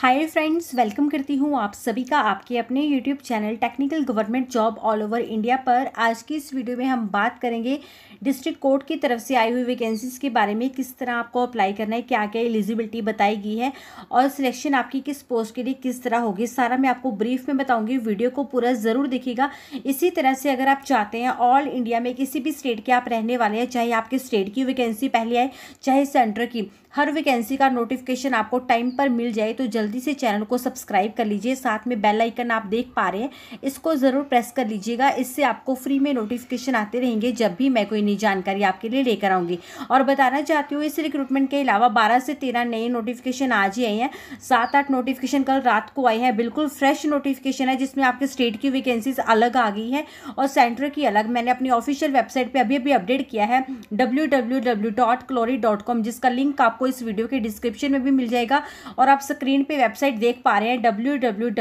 hi friends welcome करती हूँ आप सभी का आपके अपने YouTube channel technical government job all over India पर आज की इस वीडियो में हम बात करेंगे डिस्ट्रिक्ट कोर्ट की तरफ से आई हुई वैकेंसीज़ के बारे में किस तरह आपको अप्लाई करना है क्या क्या एलिजिबिलिटी बताई गई है और सिलेक्शन आपकी किस पोस्ट के लिए किस तरह होगी सारा मैं आपको ब्रीफ में बताऊँगी वीडियो को पूरा ज़रूर देखिएगा इसी तरह से अगर आप चाहते हैं ऑल इंडिया में किसी भी स्टेट के आप रहने वाले हैं चाहे आपके स्टेट की वैकेंसी पहले आए चाहे सेंटर की हर वैकेंसी का नोटिफिकेशन आपको टाइम पर मिल जाए तो जल्द जल्दी से चैनल को सब्सक्राइब कर लीजिए साथ में बेल आइकन आप देख पा रहे हैं इसको ज़रूर प्रेस कर लीजिएगा इससे आपको फ्री में नोटिफिकेशन आते रहेंगे जब भी मैं कोई नई जानकारी आपके लिए लेकर आऊँगी और बताना चाहती हूँ इस रिक्रूटमेंट के अलावा बारह से तेरह नए नोटिफिकेशन आज ही आई हैं सात आठ नोटिफिकेशन कल रात को आई हैं बिल्कुल फ्रेश नोटिफिकेशन है जिसमें आपके स्टेट की वैकेंसीज अलग आ गई है और सेंटर की अलग मैंने अपनी ऑफिशियल वेबसाइट पर अभी अभी अपडेट किया है डब्ल्यू जिसका लिंक आपको इस वीडियो के डिस्क्रिप्शन में भी मिल जाएगा और आप स्क्रीन पर वेबसाइट देख पा रहे हैं डब्ल्यू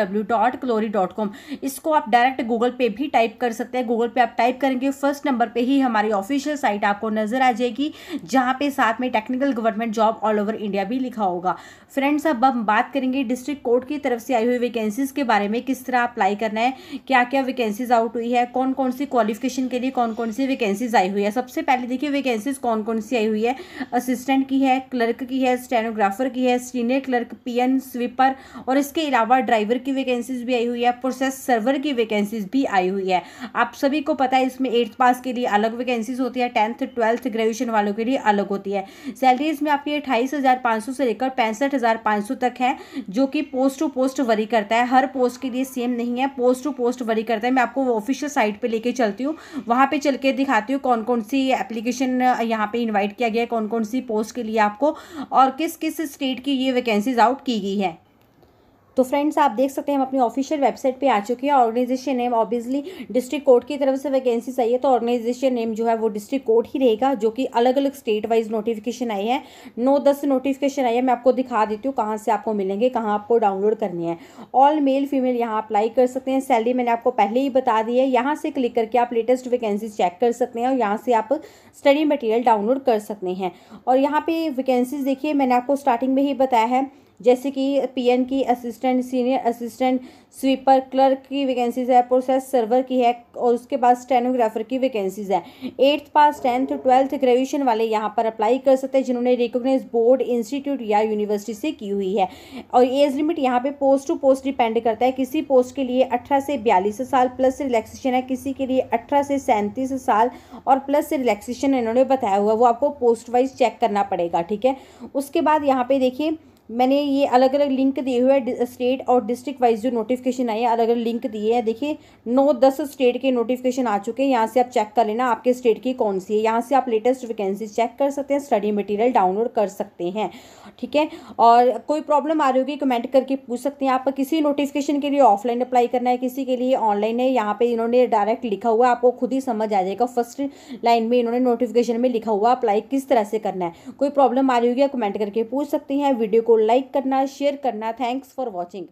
इसको आप डायरेक्ट गूगल पे भी टाइप कर सकते हैं गूगल पे आप टाइप करेंगे फर्स्ट नंबर पे ही हमारी ऑफिशियल साइट आपको नजर आ जाएगी जहाँ पे साथ में technical government job all over India भी लिखा होगा फ्रेंड्स अब हम बात करेंगे डिस्ट्रिक्ट कोर्ट की तरफ से आई हुई वैकेंसीज के बारे में किस तरह अप्लाई करना है क्या क्या वैकेंसीज आउट हुई है कौन कौन सी क्वालिफिकेशन के लिए कौन कौन सी वैकेंसीज आई हुई है सबसे पहले देखिए वैकेंसीज कौन कौन सी आई हुई है असिस्टेंट की है क्लर्क की है स्टेनोग्राफर की है सीनियर क्लर्क पी एन पदवी पर और इसके अलावा ड्राइवर की वैकेंसीज भी आई हुई है प्रोसेस सर्वर की वैकेंसीज भी आई हुई है आप सभी को पता है इसमें एट्थ पास के लिए अलग वैकेंसीज होती है टेंथ ट्वेल्थ ग्रेजुएशन वालों के लिए अलग होती है सैलरी इसमें आपकी अट्ठाईस से लेकर पैंसठ तक है जो कि पोस्ट टू पोस्ट वरी करता है हर पोस्ट के लिए सेम नहीं है पोस्ट टू पोस्ट वरी करता है मैं आपको ऑफिशियल साइट पर लेके चलती हूँ वहाँ पर चल के दिखाती हूँ कौन कौन सी एप्लीकेशन यहाँ पर इन्वाइट किया गया है कौन कौन सी पोस्ट के लिए आपको और किस किस स्टेट की ये वैकेंसीज आउट की गई है तो फ्रेंड्स आप देख सकते हैं हम अपनी ऑफिशियल वेबसाइट पे आ चुके हैं organisation name obviously district court की तरफ से वैकेंसी आई है तो ऑर्गेनाइजेशन नेम जो है वो डिस्ट्रिक्ट कोर्ट ही रहेगा जो कि अलग अलग स्टेट वाइज नोटिफिकेशन आई है नौ दस नोटिफिकेशन आई है मैं आपको दिखा देती हूँ कहाँ से आपको मिलेंगे कहाँ आपको डाउनलोड करनी है ऑल मेल फीमेल यहाँ अप्लाई कर सकते हैं सैलरी मैंने आपको पहले ही बता दी है यहाँ से क्लिक करके आप लेटेस्ट वैकेंसी चेक कर सकते हैं और यहाँ से आप स्टडी मटेरियल डाउनलोड कर सकते हैं और यहाँ पे वैकेंसीज देखिए मैंने आपको स्टार्टिंग में ही बताया है जैसे कि पीएन की assistant senior assistant sweeper clerk की वैकेंसीज है प्रोसेस सर्वर की है और उसके बाद स्टेनोग्राफर की वैकेंसीज है eighth pass tenth twelfth graduation वाले यहाँ पर अप्लाई कर सकते हैं जिन्होंने रिकोगनाइज बोर्ड इंस्टीट्यूट या यूनिवर्सिटी से की हुई है और एज लिमिट यहाँ पे पोस्ट टू पोस्ट डिपेंड करता है किसी पोस्ट के लिए अठारह से बयालीस साल प्लस रिलैक्सेशन है किसी के लिए अठारह से सैंतीस साल और प्लस रिलैक्सेशन इन्होंने बताया हुआ वो आपको पोस्ट वाइज चेक करना पड़ेगा ठीक है उसके बाद यहाँ पे देखिए मैंने ये अलग अलग लिंक दिए हुए हैं स्टेट और डिस्ट्रिक्ट वाइज जो नोटिफिकेशन आई है अलग अलग लिंक दिए हैं देखिए नौ दस स्टेट के नोटिफिकेशन आ चुके हैं यहाँ से आप चेक कर लेना आपके स्टेट की कौन सी है यहाँ से आप लेटेस्ट वैकेंसी चेक कर सकते हैं स्टडी मटेरियल डाउनलोड कर सकते हैं ठीक है और कोई प्रॉब्लम आ रही होगी कमेंट करके पूछ सकते हैं आप किसी नोटिफिकेशन के लिए ऑफलाइन अप्लाई करना है किसी के लिए ऑनलाइन है यहाँ पर इन्होंने डायरेक्ट लिखा हुआ आपको खुद ही समझ आ जाएगा फर्स्ट लाइन में इन्होंने नोटिफिकेशन में लिखा हुआ अप्लाई किस तरह से करना है कोई प्रॉब्लम आ रही होगी आप कमेंट करके पूछ सकते हैं वीडियो को लाइक करना शेयर करना थैंक्स फॉर वॉचिंग